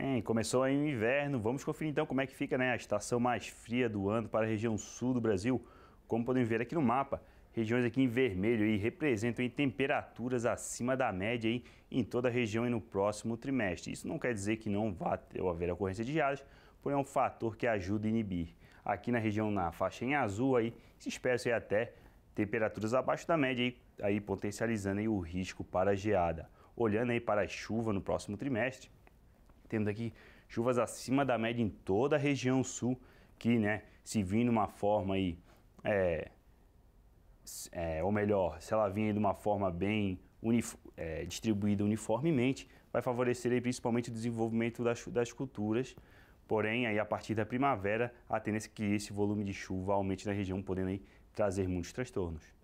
Bem, começou aí o inverno, vamos conferir então como é que fica né, a estação mais fria do ano para a região sul do Brasil. Como podem ver aqui no mapa, regiões aqui em vermelho aí representam aí, temperaturas acima da média aí, em toda a região e no próximo trimestre. Isso não quer dizer que não vá haver ocorrência de geadas, porém é um fator que ajuda a inibir. Aqui na região, na faixa em azul, aí, se espera aí, até temperaturas abaixo da média, aí, aí potencializando aí, o risco para geada. Olhando aí para a chuva no próximo trimestre, temos aqui chuvas acima da média em toda a região sul, que, né, se vir de uma forma aí, é, é, ou melhor, se ela vir de uma forma bem unif é, distribuída uniformemente, vai favorecer aí, principalmente o desenvolvimento das, das culturas, Porém, aí a partir da primavera, a tendência é que esse volume de chuva aumente na região, podendo aí trazer muitos transtornos.